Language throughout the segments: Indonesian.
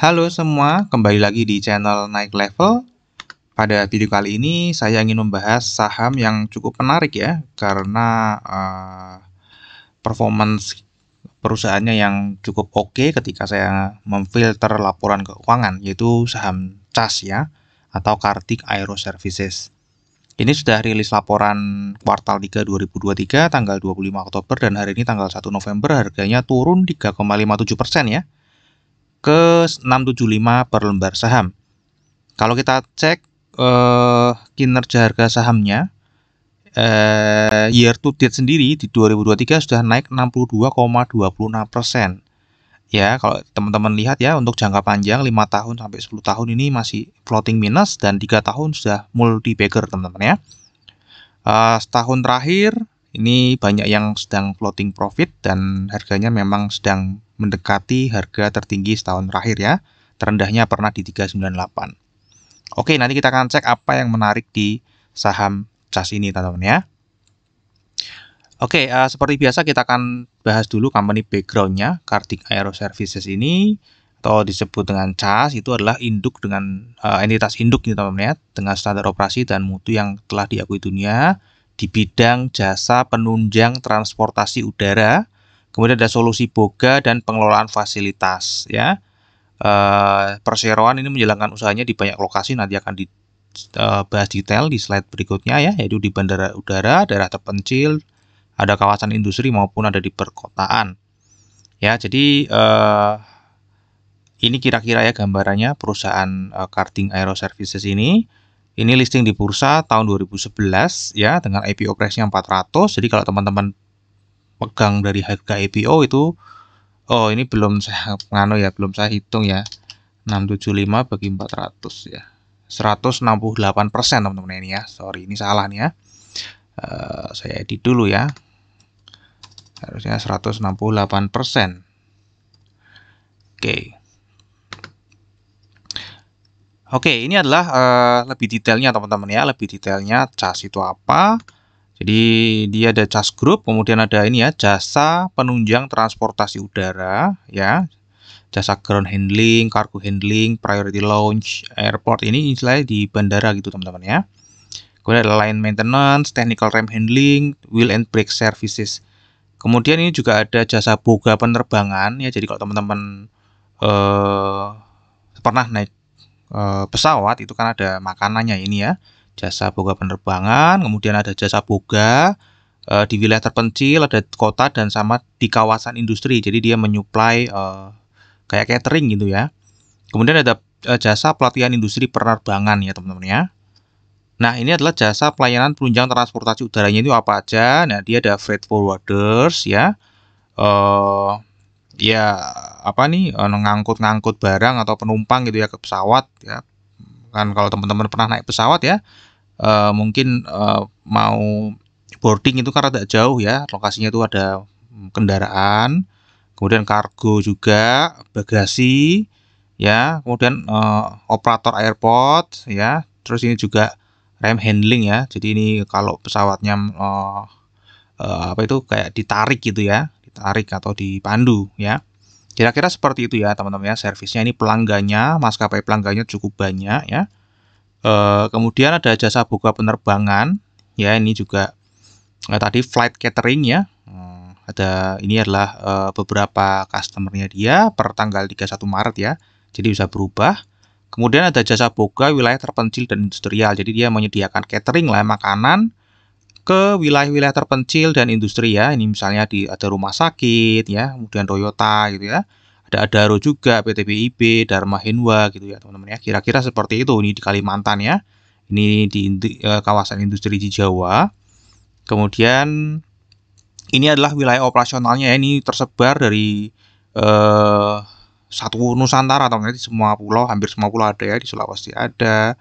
Halo semua, kembali lagi di channel Naik Level. Pada video kali ini saya ingin membahas saham yang cukup menarik ya karena uh, performance perusahaannya yang cukup oke okay ketika saya memfilter laporan keuangan yaitu saham CAS ya atau Kartik Aero Services. Ini sudah rilis laporan kuartal 3 2023 tanggal 25 Oktober dan hari ini tanggal 1 November harganya turun 3,57% ya ke 675 per lembar saham. Kalau kita cek eh, kinerja harga sahamnya eh, year to date sendiri di 2023 sudah naik 62,26%. persen. Ya, kalau teman-teman lihat ya untuk jangka panjang 5 tahun sampai 10 tahun ini masih floating minus dan 3 tahun sudah multi bagger teman-teman ya. Uh, setahun terakhir ini banyak yang sedang floating profit dan harganya memang sedang mendekati harga tertinggi setahun terakhir ya. Terendahnya pernah di 398. Oke, nanti kita akan cek apa yang menarik di saham cas ini teman-teman ya. Oke, uh, seperti biasa kita akan bahas dulu company backgroundnya. Kartik Aero Services ini atau disebut dengan CAS itu adalah induk dengan uh, entitas induk nih teman-teman ya, dengan standar operasi dan mutu yang telah diakui dunia di bidang jasa penunjang transportasi udara Kemudian ada solusi boga dan pengelolaan fasilitas ya. E, perseroan ini menjalankan usahanya di banyak lokasi nanti akan dibahas eh, detail di slide berikutnya ya yaitu di bandara udara, daerah terpencil, ada kawasan industri maupun ada di perkotaan. Ya, jadi e, ini kira-kira ya gambarannya perusahaan uh, Karting Aero Services ini. Ini listing di bursa tahun 2011 ya dengan IPO price-nya 400. Jadi kalau teman-teman pegang dari harga IPO itu oh ini belum saya ngano ya belum saya hitung ya 675 bagi 400 ya 168 persen teman-teman ini ya sorry ini salah nih ya uh, saya edit dulu ya harusnya 168 persen oke okay. Oke, ini adalah uh, lebih detailnya teman-teman ya, lebih detailnya cas itu apa, jadi dia ada JAS grup, kemudian ada ini ya jasa penunjang transportasi udara ya. Jasa ground handling, cargo handling, priority launch, airport ini istilahnya di bandara gitu teman-teman ya. Kemudian ada line maintenance, technical ramp handling, wheel and brake services. Kemudian ini juga ada jasa boga penerbangan ya. Jadi kalau teman-teman eh, pernah naik eh, pesawat itu kan ada makanannya ini ya jasa boga penerbangan, kemudian ada jasa boga e, di wilayah terpencil, ada kota dan sama di kawasan industri. Jadi dia menyuplai e, kayak catering gitu ya. Kemudian ada e, jasa pelatihan industri penerbangan ya teman-teman ya. Nah, ini adalah jasa pelayanan penunjang transportasi udaranya itu apa aja? Nah, dia ada freight forwarders ya. E, ya apa nih ngangkut-ngangkut barang atau penumpang gitu ya ke pesawat ya. Kan kalau teman-teman pernah naik pesawat ya, uh, mungkin uh, mau boarding itu karena tidak jauh ya lokasinya itu ada hmm, kendaraan kemudian kargo juga bagasi ya kemudian uh, operator airport ya terus ini juga rem handling ya jadi ini kalau pesawatnya uh, uh, apa itu kayak ditarik gitu ya ditarik atau dipandu ya kira-kira seperti itu ya teman-teman ya servisnya ini pelanggannya maskapai pelanggannya cukup banyak ya Eh, kemudian ada jasa buka penerbangan, ya ini juga eh, tadi flight catering ya. Hmm, ada ini adalah eh, beberapa customernya dia per tanggal 31 Maret ya. Jadi bisa berubah. Kemudian ada jasa buka wilayah terpencil dan industrial. Jadi dia menyediakan catering lah makanan ke wilayah-wilayah terpencil dan industri ya. Ini misalnya di ada rumah sakit ya, kemudian Toyota gitu ya ada Adaro juga, PT PTBIB, Dharma Hinwa gitu ya teman-teman ya. Kira-kira seperti itu ini di Kalimantan ya. Ini di eh, kawasan industri di Jawa. Kemudian ini adalah wilayah operasionalnya ya. Ini tersebar dari eh, satu Nusantara atau teman di semua pulau, hampir semua pulau ada ya di Sulawesi ada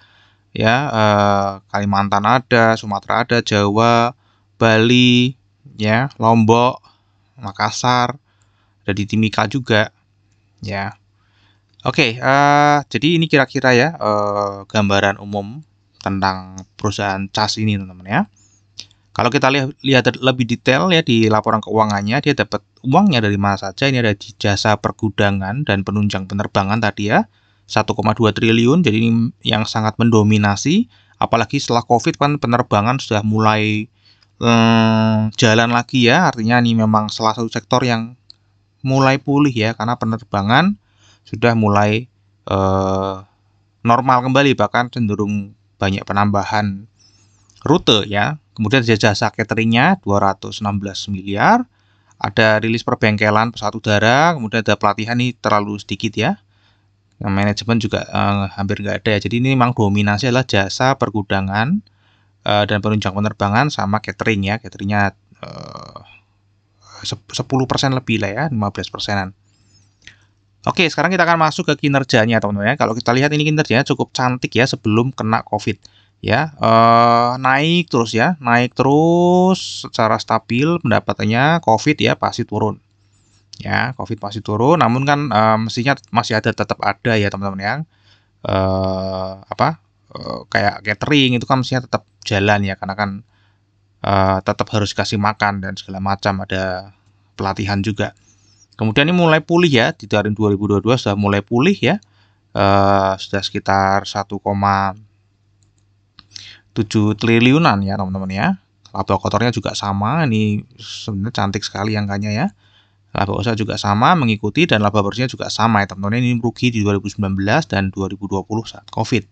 ya, eh, Kalimantan ada, Sumatera ada, Jawa, Bali ya, Lombok, Makassar, ada di Timika juga ya. Oke, okay, uh, eh, jadi ini kira-kira ya uh, gambaran umum tentang perusahaan cas ini teman-teman ya. Kalau kita lihat, lihat lebih detail ya di laporan keuangannya, dia dapat uangnya dari mana saja. Ini ada di jasa pergudangan dan penunjang penerbangan tadi ya, 1,2 triliun. Jadi ini yang sangat mendominasi, apalagi setelah COVID kan penerbangan sudah mulai hmm, jalan lagi ya. Artinya ini memang salah satu sektor yang mulai pulih ya karena penerbangan sudah mulai eh, normal kembali bahkan cenderung banyak penambahan rute ya. Kemudian jasa cateringnya 216 miliar. Ada rilis perbengkelan pesawat udara, kemudian ada pelatihan ini terlalu sedikit ya. Yang manajemen juga eh, hampir nggak ada ya. Jadi ini memang dominasi adalah jasa pergudangan eh, dan penunjang penerbangan sama catering ya. Cateringnya eh, 10% lebih lah ya, 15 persenan. Oke, sekarang kita akan masuk ke kinerjanya teman-teman ya. Kalau kita lihat ini kinerjanya cukup cantik ya sebelum kena COVID. Ya, eh, naik terus ya, naik terus secara stabil pendapatannya COVID ya pasti turun. Ya, COVID pasti turun, namun kan eh, mestinya masih ada tetap ada ya teman-teman yang eh, apa? Eh, kayak catering itu kan mestinya tetap jalan ya karena kan Eh, tetap harus kasih makan dan segala macam ada pelatihan juga. Kemudian ini mulai pulih ya di tahun 2022 sudah mulai pulih ya. Uh, sudah sekitar 1,7 triliunan ya teman-teman ya. Laba kotornya juga sama, ini sebenarnya cantik sekali angkanya ya. Laba usaha juga sama, mengikuti dan laba bersihnya juga sama ya teman-teman. Ini rugi di 2019 dan 2020 saat Covid.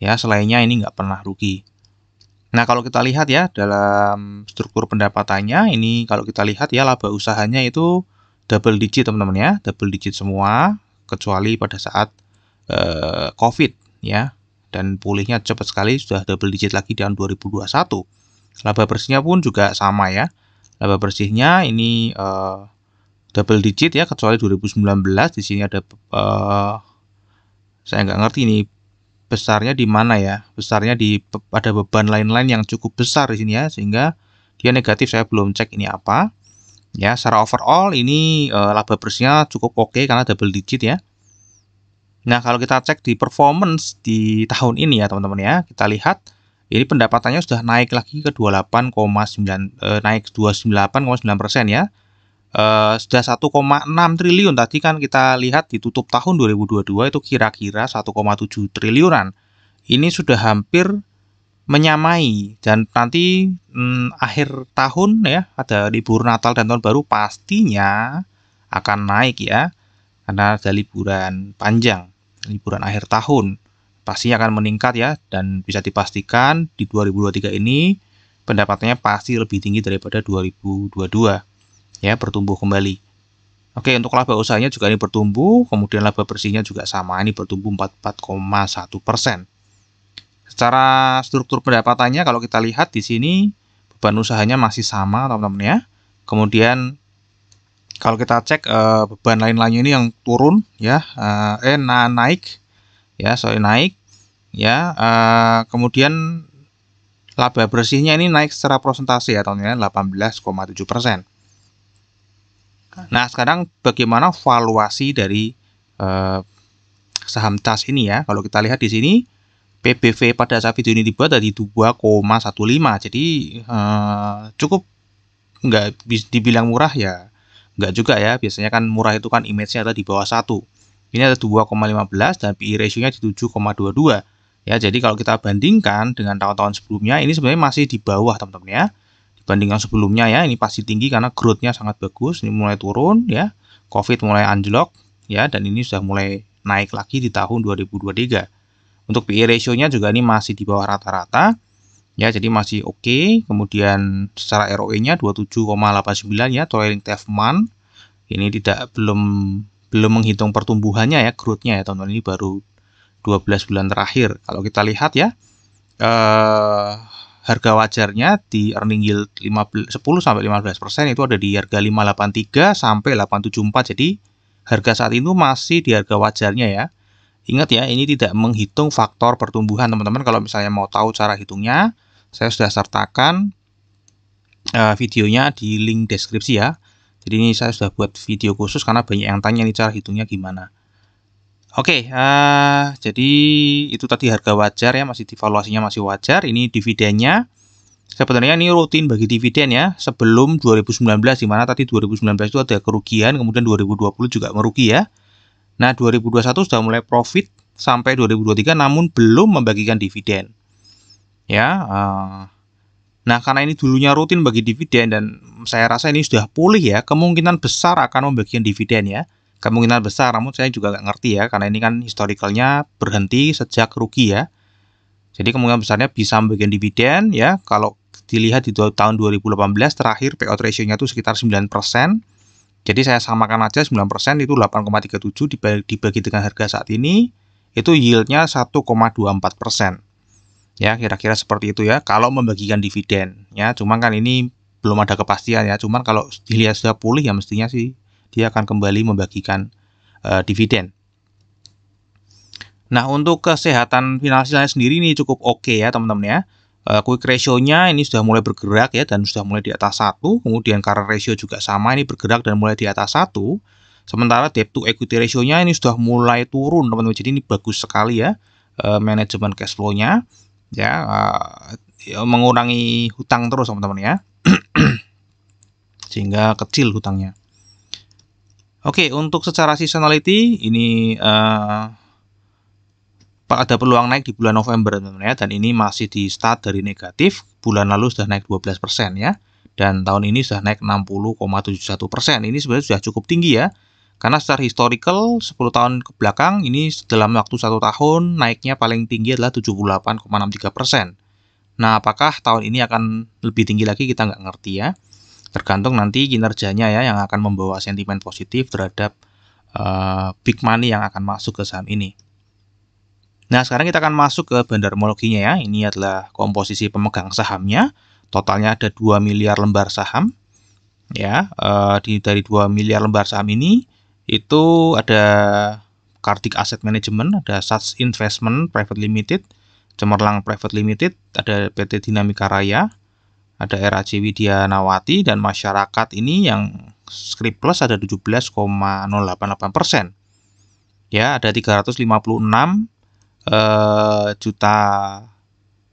Ya, selainnya ini nggak pernah rugi. Nah, kalau kita lihat ya dalam struktur pendapatannya ini kalau kita lihat ya laba usahanya itu double digit teman-teman ya, double digit semua kecuali pada saat eh, Covid ya dan pulihnya cepat sekali sudah double digit lagi di tahun 2021. Laba bersihnya pun juga sama ya. Laba bersihnya ini eh, double digit ya kecuali 2019 di sini ada eh, saya nggak ngerti ini besarnya di mana ya? Besarnya di pada beban lain-lain yang cukup besar di sini ya sehingga dia negatif saya belum cek ini apa. Ya, secara overall ini e, laba bersihnya cukup oke okay karena double digit ya. Nah, kalau kita cek di performance di tahun ini ya, teman-teman ya, kita lihat ini pendapatannya sudah naik lagi ke 28,9 e, eh, naik 29,9% ya Eh, sudah 1,6 triliun tadi kan kita lihat ditutup tahun 2022 itu kira-kira 1,7 triliunan. Ini sudah hampir menyamai dan nanti hmm, akhir tahun ya ada libur Natal dan tahun baru pastinya akan naik ya karena ada liburan panjang, liburan akhir tahun. Pasti akan meningkat ya dan bisa dipastikan di 2023 ini pendapatannya pasti lebih tinggi daripada 2022 ya bertumbuh kembali. Oke, untuk laba usahanya juga ini bertumbuh, kemudian laba bersihnya juga sama, ini bertumbuh 44,1 persen. Secara struktur pendapatannya, kalau kita lihat di sini, beban usahanya masih sama, teman-teman ya. Kemudian, kalau kita cek eh, beban lain-lainnya ini yang turun, ya, eh, eh, na naik, ya, sorry naik, ya. Eh, kemudian, laba bersihnya ini naik secara prosentase ya, teman-teman 18,7 ya, persen. Nah, sekarang bagaimana valuasi dari eh, saham TAS ini ya? Kalau kita lihat di sini PBV pada saat video ini dibuat tadi 2,15. Jadi eh, cukup nggak dibilang murah ya. Nggak juga ya. Biasanya kan murah itu kan image-nya ada di bawah satu. Ini ada 2,15 dan PI e ratio-nya di 7,22. Ya, jadi kalau kita bandingkan dengan tahun-tahun sebelumnya ini sebenarnya masih di bawah, teman-teman ya bandingkan sebelumnya ya ini pasti tinggi karena growth-nya sangat bagus ini mulai turun ya COVID mulai anjlok ya dan ini sudah mulai naik lagi di tahun 2023 untuk PE ratio-nya juga ini masih di bawah rata-rata ya jadi masih oke okay. kemudian secara ROE-nya 27,89 ya trailing 12 ini tidak belum belum menghitung pertumbuhannya ya growth-nya ya teman-teman ini baru 12 bulan terakhir kalau kita lihat ya eh harga wajarnya di earning yield 10 sampai 15% itu ada di harga 583 sampai 874. Jadi harga saat itu masih di harga wajarnya ya. Ingat ya, ini tidak menghitung faktor pertumbuhan teman-teman. Kalau misalnya mau tahu cara hitungnya, saya sudah sertakan uh, videonya di link deskripsi ya. Jadi ini saya sudah buat video khusus karena banyak yang tanya nih cara hitungnya gimana. Oke, uh, jadi itu tadi harga wajar ya, masih divaluasinya masih wajar. Ini dividennya. Sebenarnya ini rutin bagi dividen ya, sebelum 2019 di mana tadi 2019 itu ada kerugian, kemudian 2020 juga merugi ya. Nah, 2021 sudah mulai profit sampai 2023 namun belum membagikan dividen. Ya, uh, nah karena ini dulunya rutin bagi dividen dan saya rasa ini sudah pulih ya, kemungkinan besar akan membagikan dividen ya kemungkinan besar namun saya juga nggak ngerti ya karena ini kan historicalnya berhenti sejak rugi ya jadi kemungkinan besarnya bisa membagikan dividen ya kalau dilihat di tahun 2018 terakhir payout ratio-nya itu sekitar 9% jadi saya samakan aja 9% itu 8,37 dibagi, dibagi dengan harga saat ini itu yieldnya 1,24% ya kira-kira seperti itu ya kalau membagikan dividen ya cuman kan ini belum ada kepastian ya cuman kalau dilihat sudah pulih ya mestinya sih dia akan kembali membagikan uh, dividen. Nah, untuk kesehatan finansialnya sendiri ini cukup oke okay ya, teman-teman ya. Uh, quick ratio-nya ini sudah mulai bergerak ya dan sudah mulai di atas 1. Kemudian current ratio juga sama ini bergerak dan mulai di atas 1. Sementara debt to equity ratio-nya ini sudah mulai turun, teman-teman. Jadi ini bagus sekali ya uh, manajemen cash flow-nya ya uh, mengurangi hutang terus, teman-teman ya. Sehingga kecil hutangnya. Oke, untuk secara seasonality ini uh, ada peluang naik di bulan November teman-teman ya dan ini masih di start dari negatif. Bulan lalu sudah naik 12% ya dan tahun ini sudah naik 60,71%. Ini sebenarnya sudah cukup tinggi ya. Karena secara historical 10 tahun ke belakang ini dalam waktu satu tahun naiknya paling tinggi adalah 78,63%. Nah, apakah tahun ini akan lebih tinggi lagi kita nggak ngerti ya tergantung nanti kinerjanya ya yang akan membawa sentimen positif terhadap uh, big money yang akan masuk ke saham ini. Nah, sekarang kita akan masuk ke bandarmologinya ya. Ini adalah komposisi pemegang sahamnya. Totalnya ada 2 miliar lembar saham. Ya, eh, di dari 2 miliar lembar saham ini itu ada Kartik Asset Management, ada Sats Investment Private Limited, Cemerlang Private Limited, ada PT Dinamika Raya, ada RAC Widya Nawati dan masyarakat ini yang script plus ada 17,088 persen. Ya, ada 356 eh, juta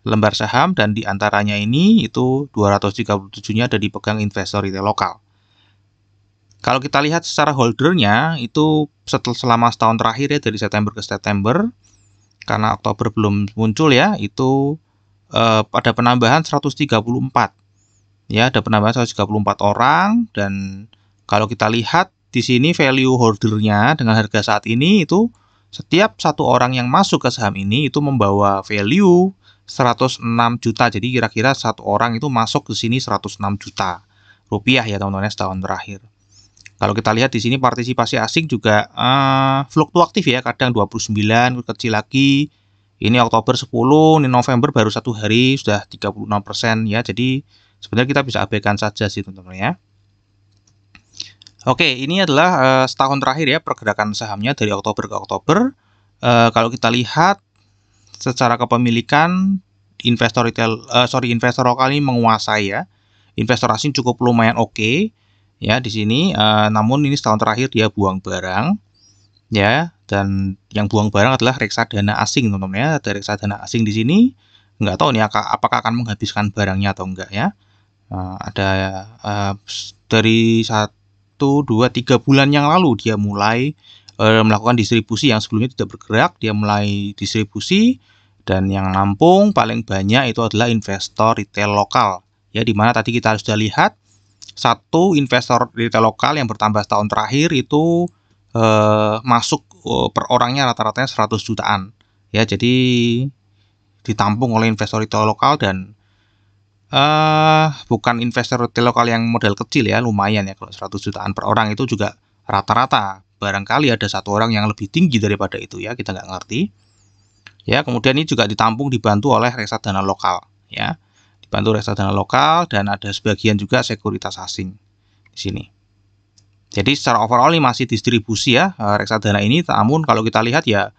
lembar saham dan diantaranya ini itu 237-nya ada dipegang investor retail lokal. Kalau kita lihat secara holdernya itu setelah selama setahun terakhir ya dari September ke September karena Oktober belum muncul ya itu eh, ada penambahan 134. Ya, ada penambahan 134 orang dan kalau kita lihat di sini value holdernya dengan harga saat ini itu setiap satu orang yang masuk ke saham ini itu membawa value 106 juta. Jadi kira-kira satu orang itu masuk ke sini 106 juta rupiah ya teman-teman ya, setahun terakhir. Kalau kita lihat di sini partisipasi asing juga uh, fluktuatif ya, kadang 29, kecil lagi, ini Oktober 10, ini November baru satu hari sudah 36% ya. Jadi sebenarnya kita bisa abaikan saja sih teman-teman ya. Oke, ini adalah uh, setahun terakhir ya pergerakan sahamnya dari Oktober ke Oktober. Uh, kalau kita lihat secara kepemilikan investor retail uh, sorry investor lokal ini menguasai ya. Investor asing cukup lumayan oke okay, ya di sini. Uh, namun ini setahun terakhir dia buang barang ya dan yang buang barang adalah reksadana asing teman-teman ya ada reksadana asing di sini nggak tahu nih apakah akan menghabiskan barangnya atau enggak ya uh, ada uh, dari satu dua tiga bulan yang lalu dia mulai uh, melakukan distribusi yang sebelumnya tidak bergerak dia mulai distribusi dan yang nampung paling banyak itu adalah investor retail lokal ya dimana tadi kita sudah lihat satu investor retail lokal yang bertambah setahun terakhir itu eh, masuk Oh, per orangnya rata-ratanya 100 jutaan. Ya, jadi ditampung oleh investor retail lokal dan uh, bukan investor retail lokal yang model kecil ya, lumayan ya kalau 100 jutaan per orang itu juga rata-rata. Barangkali ada satu orang yang lebih tinggi daripada itu ya, kita nggak ngerti. Ya, kemudian ini juga ditampung dibantu oleh reksadana lokal ya. Dibantu reksadana lokal dan ada sebagian juga sekuritas asing di sini. Jadi secara overall ini masih distribusi ya eh, reksadana ini, namun kalau kita lihat ya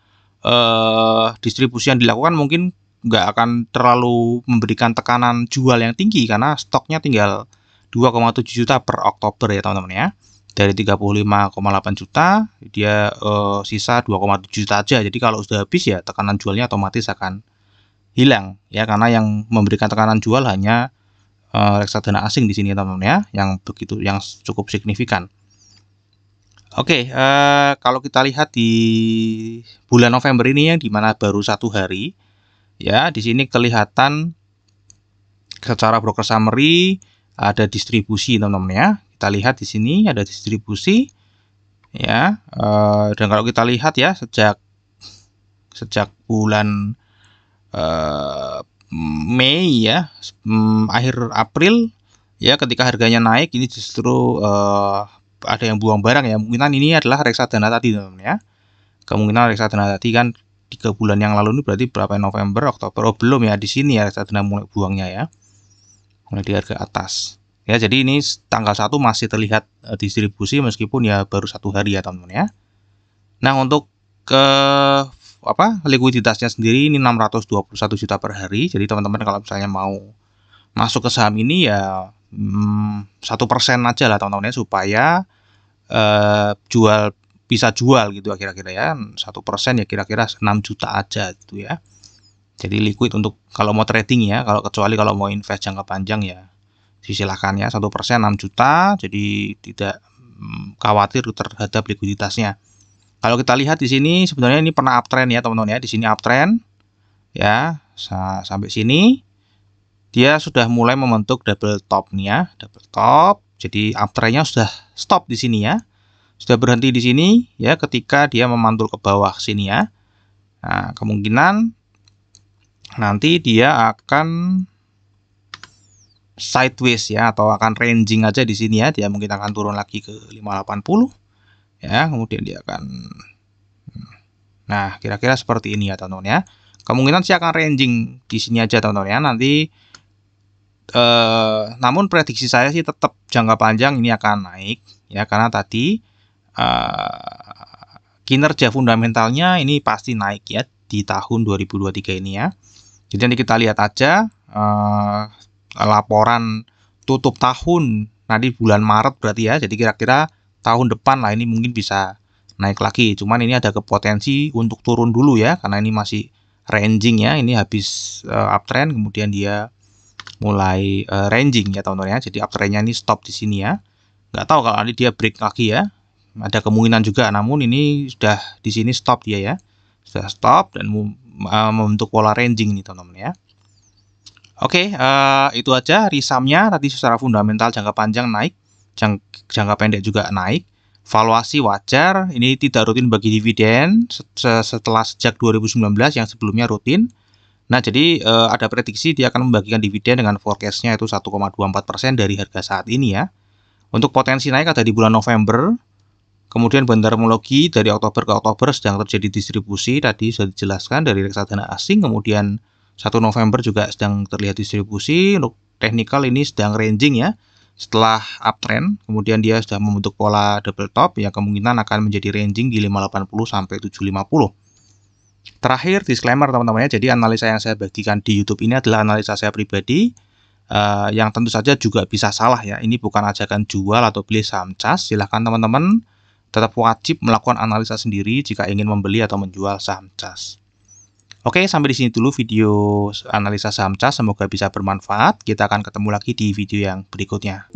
eh, distribusi yang dilakukan mungkin nggak akan terlalu memberikan tekanan jual yang tinggi karena stoknya tinggal 2,7 juta per Oktober ya teman-teman ya. Dari 35,8 juta dia eh, sisa 2,7 juta aja. Jadi kalau sudah habis ya tekanan jualnya otomatis akan hilang ya karena yang memberikan tekanan jual hanya eh, reksadana asing di sini teman-teman ya yang begitu yang cukup signifikan. Oke, okay, uh, eh, kalau kita lihat di bulan November ini yang dimana baru satu hari, ya di sini kelihatan secara broker summary ada distribusi teman-teman ya. Kita lihat di sini ada distribusi, ya. Uh, dan kalau kita lihat ya sejak sejak bulan uh, Mei ya, um, akhir April ya ketika harganya naik ini justru uh, ada yang buang barang ya kemungkinan ini adalah reksadana tadi teman-teman ya kemungkinan reksadana tadi kan tiga bulan yang lalu ini berarti berapa November Oktober oh belum ya di sini ya reksadana mulai buangnya ya mulai di harga atas ya jadi ini tanggal 1 masih terlihat eh, distribusi meskipun ya baru satu hari ya teman-teman ya nah untuk ke apa likuiditasnya sendiri ini 621 juta per hari jadi teman-teman kalau misalnya mau masuk ke saham ini ya satu persen aja lah tahun-tahunnya supaya uh, jual bisa jual gitu kira-kira ya satu persen ya kira-kira 6 juta aja gitu ya jadi liquid untuk kalau mau trading ya kalau kecuali kalau mau invest jangka panjang ya disilahkan ya satu persen enam juta jadi tidak mm, khawatir terhadap likuiditasnya kalau kita lihat di sini sebenarnya ini pernah uptrend ya teman-teman ya di sini uptrend ya sampai sini dia sudah mulai membentuk double topnya, double top. Jadi uptrendnya sudah stop di sini ya. Sudah berhenti di sini ya ketika dia memantul ke bawah sini ya. Nah, kemungkinan nanti dia akan sideways ya atau akan ranging aja di sini ya. Dia mungkin akan turun lagi ke 580 ya, kemudian dia akan hmm. Nah, kira-kira seperti ini ya teman-teman ya. Kemungkinan sih akan ranging di sini aja teman-teman ya. Nanti Uh, namun prediksi saya sih tetap jangka panjang ini akan naik ya karena tadi uh, kinerja fundamentalnya ini pasti naik ya di tahun 2023 ini ya. Jadi nanti kita lihat aja uh, laporan tutup tahun nanti bulan Maret berarti ya. Jadi kira-kira tahun depan lah ini mungkin bisa naik lagi. Cuman ini ada kepotensi untuk turun dulu ya karena ini masih ranging ya. Ini habis uh, uptrend kemudian dia mulai uh, ranging ya teman-teman ya. Jadi uptrendnya ini stop di sini ya. Nggak tahu kalau nanti dia break lagi ya. Ada kemungkinan juga, namun ini sudah di sini stop dia ya. Sudah stop dan uh, membentuk pola ranging nih teman-teman ya. Oke, okay, uh, eh, itu aja risamnya tadi secara fundamental jangka panjang naik, jang, jangka pendek juga naik. Valuasi wajar, ini tidak rutin bagi dividen setelah sejak 2019 yang sebelumnya rutin. Nah, jadi uh, ada prediksi dia akan membagikan dividen dengan forecastnya itu 1,24% dari harga saat ini ya. Untuk potensi naik ada di bulan November, kemudian bandar homologi dari Oktober ke Oktober sedang terjadi distribusi, tadi sudah dijelaskan dari reksadana asing, kemudian 1 November juga sedang terlihat distribusi, untuk technical ini sedang ranging ya, setelah uptrend, kemudian dia sudah membentuk pola double top, yang kemungkinan akan menjadi ranging di 580 sampai 750. Terakhir disclaimer teman-teman ya, jadi analisa yang saya bagikan di YouTube ini adalah analisa saya pribadi uh, yang tentu saja juga bisa salah ya. Ini bukan ajakan jual atau beli saham cas. Silahkan teman-teman tetap wajib melakukan analisa sendiri jika ingin membeli atau menjual saham cas. Oke, sampai di sini dulu video analisa saham cas. Semoga bisa bermanfaat. Kita akan ketemu lagi di video yang berikutnya.